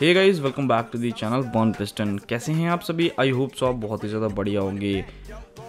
hey guys welcome back to the channel बॉन पिस्टन कैसे हैं आप सभी आई होप सो आप बहुत ही ज़्यादा बढ़िया होंगे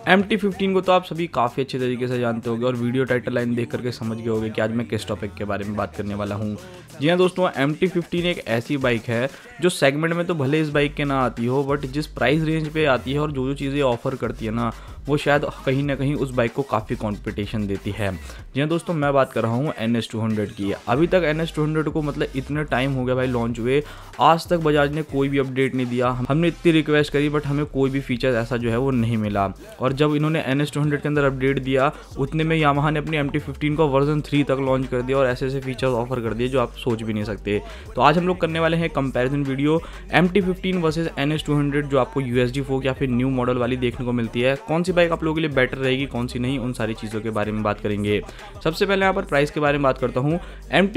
एम टी फिफ्टीन को तो आप सभी काफ़ी अच्छे तरीके से जानते होंगे और वीडियो टाइटल लाइन देख करके समझ गए होंगे कि आज मैं किस टॉपिक के बारे में बात करने वाला हूँ जी हाँ दोस्तों एम टी फिफ्टीन एक ऐसी बाइक है जो सेगमेंट में तो भले इस बाइक के ना आती हो बट जिस प्राइस रेंज पे आती है और जो जो चीज़ें ऑफर करती है ना वो शायद कहीं ना कहीं उस बाइक को काफ़ी कॉम्पिटिशन देती है जी हाँ दोस्तों मैं बात कर रहा हूँ एन एस की अभी तक एन एस को मतलब इतना टाइम हो गया भाई लॉन्च हुए आज तक बजाज ने कोई भी अपडेट नहीं दिया हमने इतनी रिक्वेस्ट करी बट हमें कोई भी फीचर ऐसा जो है वो नहीं मिला और जब इन्होंने एन एस के अंदर अपडेट दिया उतने में यामाहा ने अपनी एम टी फिफ्टीन को वर्जन थ्री तक लॉन्च कर दिया और ऐसे ऐसे फीचर्स ऑफर कर दिए जो आप सोच भी नहीं सकते तो आज हम लोग करने वाले हैं comparison video M T fifteen versus N S जो आपको यू एस या फिर न्यू मॉडल वाली देखने को मिलती है कौन सी बाइक आप लोगों के लिए बेटर रहेगी कौन सी नहीं उन सारी चीज़ों के बारे में बात करेंगे सबसे पहले यहाँ पर प्राइस के बारे में बात करता हूँ एम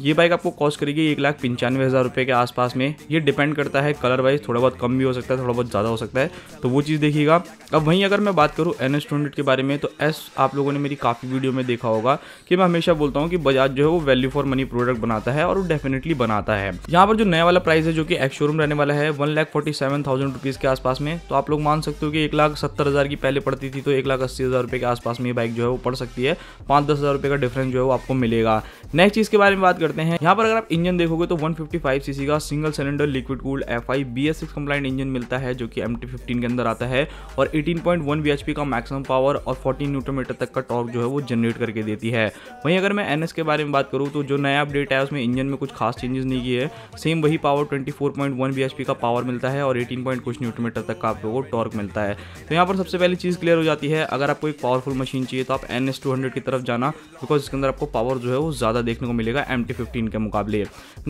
ये बाइक आपको कॉस्ट करेगी एक लाख पंचानवे हज़ार रुपये के आसपास में ये डिपेंड करता है कलर वाइज थोड़ा बहुत कम भी हो सकता है थोड़ा बहुत ज़्यादा हो सकता है तो वो चीज़ देखिएगा अब वहीं अगर मैं बात करूँ एन एस के बारे में तो एस आप लोगों ने मेरी काफ़ी वीडियो में देखा होगा कि मैं हमेशा बोलता हूँ कि बजाज जो है वो वैल्यू फॉर मनी प्रोडक्ट बनाता है और वो डेफिनेटली बनाता है यहाँ पर जो नया वाला प्राइस है जो कि एक्स शोरूम रहने वाला है one lakh forty seven thousand rupees के आसपास में तो आप लोग मान सकते हो कि एक लाख सत्तर हज़ार की पहले मुझे पड़ती थी तो एक लाख अस्सी हज़ार रुपये के आसपास में ये बाइक जो है वो पड़ सकती है पाँच दस हज़ार रुपये का डिफरेंस जो है वो आपको मिलेगा नेक्स्ट चीज़ के बारे में बात करते हैं यहाँ पर अगर आप इंजन देखोगे तो वन सीसी का single cylinder liquid cooled F I B S engine मिलता है जो कि एम के अंदर आता है और एटीन पॉइंट का मैक्सिमम पावर और फोर्टीन न्यूट्रोमीटर तक का टॉर्क जो है वो जनरेट करके देती है वहीं अगर मैं एन के बारे में बात करूँ तो जो नया अपडेट है उसमें इंजन में कुछ खास चेंजेस नहीं किए सेम वही power twenty four point one B का पावर मिलता है और एटीन पॉइंट कुछ न्यूट्रोमीटर तक का आप लोगों को टॉर्क मिलता है तो यहाँ पर सबसे पहले चीज़ क्लियर हो जाती है अगर आपको एक पावरफुल मशीन चाहिए तो आप एन एस टू हंड्रेड की तरफ जाना बिकॉज इसके अंदर आपको पावर जो है वो ज़्यादा देखने को मिलेगा एम टी फिफ्टीन के मुकाबले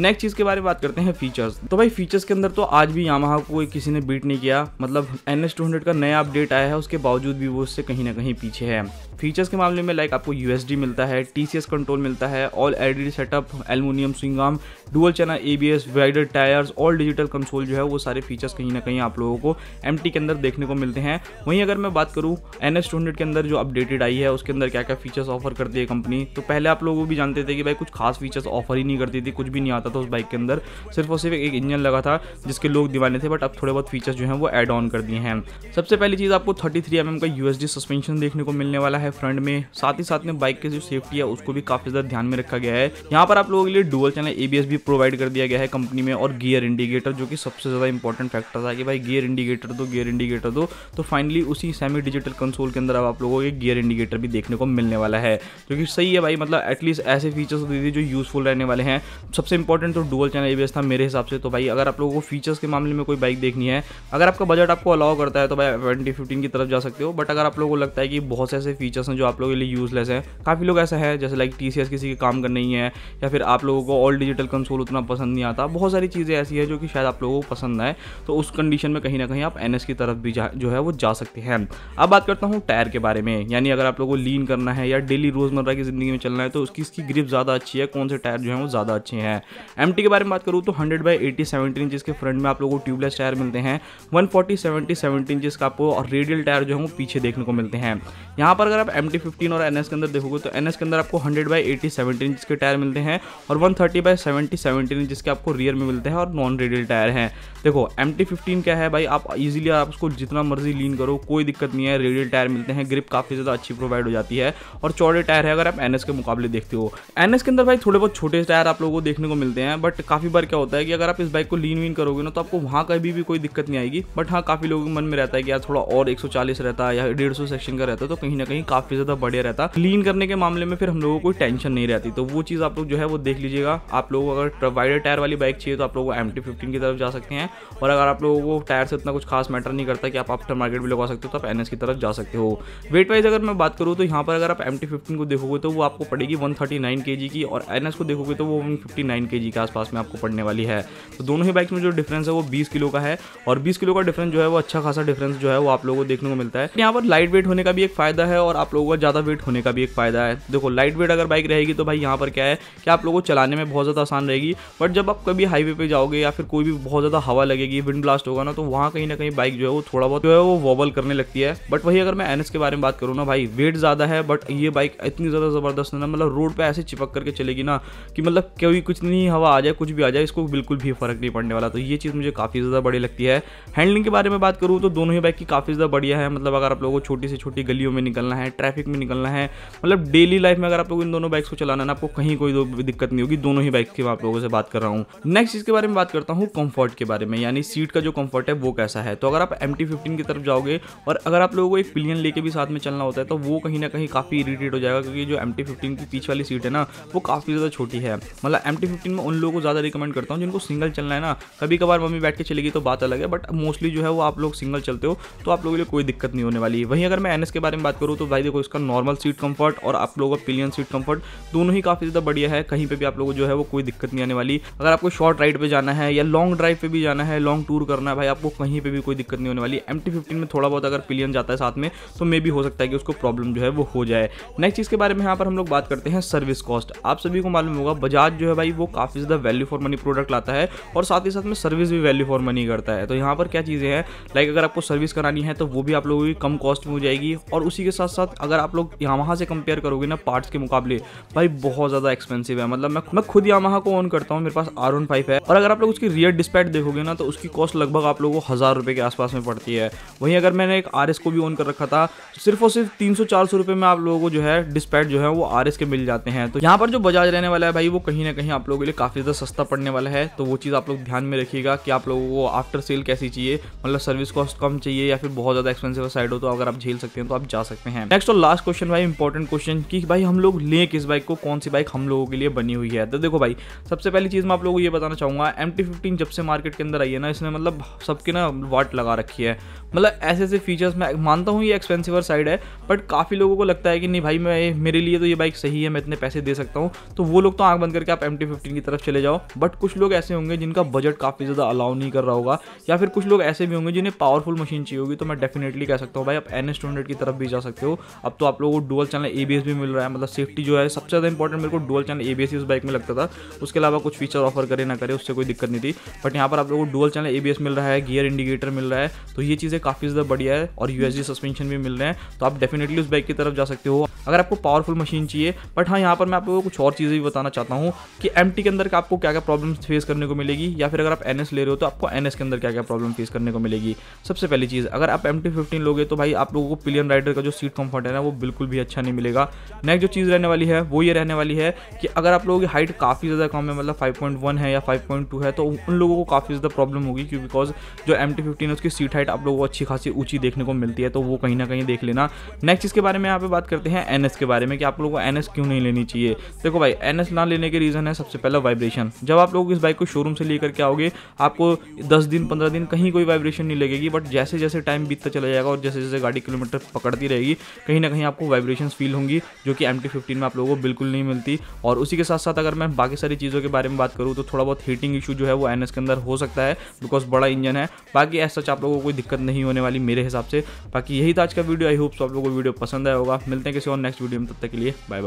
नेक्स्ट चीज़ के बारे में बात करते हैं फीचर्स तो भाई फीचर्स के अंदर तो आज भी यामाहा को किसी ने बीट नहीं किया मतलब एन एस टू हंड्रेड का नया अपडेट आया है उसके बावजूद भी वो उससे कहीं ना कहीं पीछे है फीचर्स के मामले में लाइक आपको यू मिलता है टी कंट्रोल मिलता है all L setup aluminium swing arm dual channel A B S wider tyres all digital console जो है वो सारे फीचर्स कहीं ना कहीं आप लोगों को एम के अंदर देखने को मिलते हैं वहीं अगर मैं बात करूँ एन एस के अंदर जो अपडेटेड आई है उसके अंदर क्या क्या फीचर्स ऑफर करती है कंपनी तो पहले आप लोगों भी जानते थे कि भाई कुछ खास फीचर्स ऑफर ही नहीं करती थी कुछ भी नहीं आता था उस बाइक के अंदर सिर्फ और सिर्फ एक इंजन लगा था जिसके लोग दीवाने थे बट अब थोड़े बहुत फीचर्स जो हैं वो एड ऑन कर दिए हैं सबसे पहली चीज़ आपको थर्टी थ्री का यू सस्पेंशन देखने को मिलने वाला है है फ्रंट में साथ ही साथ में बाइक की जो सेफ्टी है उसको भी काफी ज्यादा ध्यान में रखा गया है यहाँ पर आप लोगों के लिए डुअल चैनल एबीएस भी प्रोवाइड कर दिया गया है कंपनी में और गियर इंडिकेटर जो कि सबसे ज्यादा इंपॉर्टेंट फैक्टर था कि भाई गियर इंडिकेटर दो गियर इंडिकेटर दो तो फाइनली उसी सेमी डिजिटल कंसोल के अंदर अब आप लोगों के गियर इंडिकेटर भी देखने को मिलने वाला है जो कि सही है भाई मतलब एटलीस्ट ऐसे फीचर्स दे दी जो यूजफुल रहने वाले हैं सबसे इंपॉर्टेंट तो डुअल चैनल एबीएस था मेरे हिसाब से तो भाई अगर आप लोगों को फीचर्स के मामले में कोई बाइक देखनी है अगर आपका बजट आपको अलाउ करता है तो भाई ट्वेंटी फिफ्टीन की तरफ जा सकते हो बट अगर आप लोगों को लगता है कि बहुत से ऐसे फीचर्स फीचर्स हैं जो आप लोगों के लिए यूज़लेस है काफ़ी लोग ऐसा है जैसे लाइक टी किसी के काम का नहीं है या फिर आप लोगों को ऑल डिजिटल कंसोल उतना पसंद नहीं आता बहुत सारी चीज़ें ऐसी है जो कि शायद आप लोगों को पसंद आए तो उस कंडीशन में कहीं ना कहीं आप एन की तरफ भी जो है वो जा सकते हैं अब बात करता हूँ टायर के बारे में यानी अगर आप लोगों को लीन करना है या डेली रोज़मर्रा की ज़िंदगी में चलना है तो उसकी इसकी ग्रिप ज़्यादा अच्छी है कौन से टायर जो है वो ज़्यादा अच्छे हैं एम के बारे में बात करूँ तो hundred by eighty seventy inch के फ्रंट में आप लोगों को ट्यूबलेस टायर मिलते हैं one forty seventy seventy inch का आपको रेडियल टायर जो है वो पीछे देखने को मिलते हैं यहाँ पर अगर आप एम टी फिफ्टीन और एन एस के अंदर देखोगे तो एन एस के अंदर आपको hundred by eighty seventeen inch के टायर मिलते हैं और one thirty by seventy inch के आपको रियर में मिलते हैं और नॉन रेडियल टायर हैं देखो एम टी फिफ्टीन क्या है भाई आप इजीली आप उसको जितना मर्जी लीन करो कोई दिक्कत नहीं है रेडियल टायर मिलते हैं ग्रिप काफ़ी ज़्यादा अच्छी प्रोवाइड हो जाती है और चौड़े टायर है अगर आप एन एस के मुकाबले देखते हो एन एस के अंदर भाई थोड़े बहुत छोटे टायर आप लोगों को देखने को मिलते हैं बट काफ़ी बार क्या होता है कि अगर आप इस बाइक को लीन वीन करोगे ना तो आपको वहाँ कभी भी कोई दिक्कत नहीं आएगी बट हाँ काफ़ी लोगों के मन में रहता है कि यार थोड़ा और एक सौ चालीस रहता है या डेढ़ सौ सेक्शन का रहता है तो कहीं ना कहीं काफ़ी ज़्यादा बढ़िया रहता क्लीन करने के मामले में फिर हम लोगों को टेंशन नहीं रहती तो वो चीज़ आप लोग जो है वो देख लीजिएगा आप लोग अगर वाइडर टायर वाली बाइक चाहिए तो आप लोग को एम की तरफ जा सकते हैं और अगर आप लोगों को टायर से इतना कुछ खास मैटर नहीं करता कि आप आफ्टर मार्केट भी लगा सकते हो तो आप एन की तरफ जा सकते हो वेट वाइज अगर मैं बात करूँ तो यहाँ पर अगर आप एम को देखोगे तो वो आपको पड़ेगी वन थर्टी की और एन को देखोगे तो वो वन फिफ्टी के आसपास में आपको पड़ने वाली है तो दोनों ही बाइक्स में जो डिफरेंस है वो बीस किलो का है और बीस किलो का डिफरेंस जो है वो अच्छा खासा डिफरेंस जो है वो आप लोगों को देखने को मिलता है यहाँ पर लाइट वेट होने का भी एक फायदा है और आप लोगों का ज़्यादा वेट होने का भी एक फ़ायदा है देखो लाइट वेट अगर बाइक रहेगी तो भाई यहाँ पर क्या है कि आप लोगों को चलाने में बहुत ज़्यादा आसान रहेगी बट जब आप कभी हाईवे पर जाओगे या फिर कोई भी बहुत ज़्यादा हवा लगेगी विंड ब्लास्ट होगा ना तो वहाँ कहीं ना कहीं बाइक जो है वो थोड़ा बहुत जो है वो वॉबल करने लगती है बट वही अगर मैं एन के बारे में बात करूँ ना भाई वेट ज़्यादा है बट ये बाइक इतनी ज़्यादा ज़बरदस्त है ना मतलब रोड पर ऐसे चिपक करके चलेगी ना कि मतलब कोई कुछ नहीं हवा आ जाए कुछ भी आ जाए इसको बिल्कुल भी फर्क नहीं पड़ने वाला तो ये चीज़ मुझे काफ़ी ज़्यादा बड़ी लगती है हैंडलिंग के बारे में बात करूँ तो दोनों ही बाइक की काफ़ी ज़्यादा बढ़िया है मतलब अगर आप लोगों को छोटी से छोटी गलियों में निकलना है है ट्रैफिक में निकलना है मतलब डेली लाइफ में अगर आप लोग इन दोनों बाइक्स को चलाना ना आपको कहीं कोई दिक्कत नहीं होगी दोनों ही बाइक की आप लोगों से बात कर रहा हूँ नेक्स्ट इसके बारे में बात करता हूँ कम्फर्ट के बारे में यानी सीट का जो कम्फर्ट है वो कैसा है तो अगर आप एम की तरफ जाओगे और अगर आप लोगों को एक पिलियन लेके भी साथ में चलना होता है तो वो कहीं ना कहीं काफ़ी इरीटेट हो जाएगा क्योंकि जो एम की पीछे वाली सीट है ना वो काफ़ी ज़्यादा छोटी है मतलब एम में उन लोगों को ज़्यादा रिकमेंड करता हूँ जिनको सिंगल चलना है ना कभी कभार मम्मी बैठ के चलेगी तो बात अलग है बट मोस्टली जो है वो आप लोग सिंगल चलते हो तो आप लोगों के लिए कोई दिक्कत नहीं होने वाली वहीं अगर मैं एनएस के बारे में बात करूँ तो भाई देखो इसका नॉर्मल सीट कंफर्ट और आप लोगों का पिलियन सीट कंफर्ट दोनों ही काफ़ी ज़्यादा बढ़िया है कहीं पर भी आप लोगों को जो है वो कोई दिक्कत नहीं आने वाली अगर आपको शॉर्ट राइड पर जाना है या लॉन्ग ड्राइव पर भी जाना है लॉन्ग टूर करना है भाई आपको कहीं पर भी कोई दिक्कत नहीं होने वाली एम में थोड़ा बहुत अगर पिलियन जाता है साथ में तो मे भी हो सकता है कि उसको प्रॉब्लम जो है वो हो जाए नेक्स्ट चीज़ के बारे में यहाँ पर हम लोग बात करते हैं सर्विस कॉस्ट आप सभी को मालूम होगा बजाज जो है भाई वो काफ़ी ज़्यादा वैल्यू फॉर मनी प्रोडक्ट लाता है और साथ ही साथ में सर्विस भी वैल्यू फॉर मनी करता है तो यहाँ पर क्या चीज़ें हैं लाइक अगर आपको सर्विस करानी है तो वो भी आप लोगों की कम कॉस्ट में हो जाएगी और उसी के साथ साथ मतलब अगर आप लोग यामाहा से कंपेयर करोगे ना पार्ट्स के मुकाबले भाई बहुत ज़्यादा एक्सपेंसिव है मतलब मैं मैं खुद यामाहा को ऑन करता हूँ मेरे पास आर वन फाइव है और अगर आप लोग उसकी रियर डिस्पैट देखोगे ना तो उसकी कॉस्ट लगभग आप लोगों को हज़ार रुपये के आसपास में पड़ती है वहीं अगर मैंने एक आर एस को भी ऑन कर रखा था सिर्फ और सिर्फ तीन सौ चार सौ में आप लोगों को जो है डिस्पैट जो है वो आर एस के मिल जाते हैं तो यहाँ पर जो बजाज रहने वाला है भाई वो कहीं ना कहीं आप लोगों के लिए काफ़ी ज़्यादा सस्ता पड़ने वाला है तो वो चीज़ आप लोग ध्यान में रखिएगा कि आप लोगों को आफ्टर सेल कैसी चाहिए मतलब सर्विस कॉस्ट कम चाहिए या फिर बहुत ज़्यादा एक्सपेंसिव साइड हो तो अगर आप झेल सकते हैं तो आप जा सकते हैं नेक्स्ट और लास्ट क्वेश्चन भाई इंपॉर्टेंट क्वेश्चन कि भाई हम लोग लें किस बाइक को कौन सी बाइक हम लोगों के लिए बनी हुई है तो देखो भाई सबसे पहली चीज़ मैं आप लोगों को ये बताना चाहूँगा एम टी फिफ्टीन जब से मार्केट के अंदर आई है ना इसने मतलब सबके ना वाट लगा रखी है मतलब ऐसे ऐसे फीचर्स मैं मानता हूँ ये एक्सपेंसिवर साइड है बट काफ़ी लोगों को लगता है कि नहीं भाई मैं मेरे लिए तो ये बाइक सही है मैं इतने पैसे दे सकता हूँ तो वो लोग तो आँख बंद करके आप एम की तरफ चले जाओ बट कुछ लोग ऐसे होंगे जिनका बजट काफ़ी ज़्यादा अलाउ नहीं कर रहा होगा या फिर कुछ लोग ऐसे भी होंगे जिन्हें पावरफुल मशीन चाहिए होगी तो मैं डेफिनेटली कह सकता हूँ भाई आप एन की तरफ भी जा सकते हो अब तो आप लोगों को डुअल चैनल ए भी मिल रहा है मतलब सेफ्टी जो है सबसे ज़्यादा इंपॉर्टेंट मेरे को डुअल चैनल ए उस बाइक में लगता था उसके अलावा कुछ फीचर ऑफर करे ना करे उससे कोई दिक्कत नहीं थी बट यहाँ पर आप लोगों को डुअल चैनल ए मिल रहा है गियर इंडिकेटर मिल रहा है तो ये चीज़ें काफ़ी ज़्यादा बढ़िया है और यू सस्पेंशन भी मिल रहे हैं तो आप डेफिनेटली उस बाइक की तरफ जा सकते हो अगर आपको पावरफुल मशीन चाहिए बट हाँ यहाँ पर मैं आप लोगों को कुछ और चीज़ें भी बताना चाहता हूँ कि एम के अंदर आपको क्या क्या प्रॉब्लम फेस करने को मिलेगी या फिर अगर आप एन ले रहे हो तो आपको एन के अंदर क्या क्या प्रॉब्लम फेस करने को मिलेगी सबसे पहली चीज़ अगर आप एम लोगे तो भाई आप लोगों को पिलियन राइडर का जो सीट कम्फर्ट कंफर्ट है ना वो बिल्कुल भी अच्छा नहीं मिलेगा नेक्स्ट जो चीज़ रहने वाली है वो ये रहने वाली है कि अगर आप लोगों की हाइट काफ़ी ज़्यादा कम है मतलब 5.1 है या 5.2 है तो उन लोगों को काफ़ी ज़्यादा प्रॉब्लम होगी क्योंकि बिकॉज जो एम टी है उसकी सीट हाइट आप लोगों को अच्छी खासी ऊँची देखने को मिलती है तो वो कहीं ना कहीं देख लेना नेक्स्ट इसके बारे में यहाँ पे बात करते हैं एन के बारे में कि आप लोगों को एन क्यों नहीं लेनी चाहिए देखो भाई एन ना लेने के रीज़न है सबसे पहला वाइब्रेशन जब आप लोग इस बाइक को शोरूम से लेकर के आओगे आपको दस दिन पंद्रह दिन कहीं कोई वाइब्रेशन नहीं लगेगी बट जैसे जैसे टाइम बीतता चला जाएगा और जैसे जैसे गाड़ी किलोमीटर पकड़ती रहेगी कहीं ना कहीं आपको वाइब्रेशन फील होंगी जो कि एम में आप लोगों को बिल्कुल नहीं मिलती और उसी के साथ साथ अगर मैं बाकी सारी चीज़ों के बारे में बात करूँ तो थोड़ा बहुत हीटिंग इशू जो है वो एन के अंदर हो सकता है बिकॉज बड़ा इंजन है बाकी ऐसा आप लोगों को कोई दिक्कत नहीं होने वाली मेरे हिसाब से बाकी यही था आज का वीडियो आई होप्स आप लोगों को वीडियो पसंद आया होगा मिलते हैं किसी और नेक्स्ट वीडियो में तब तक के लिए बाय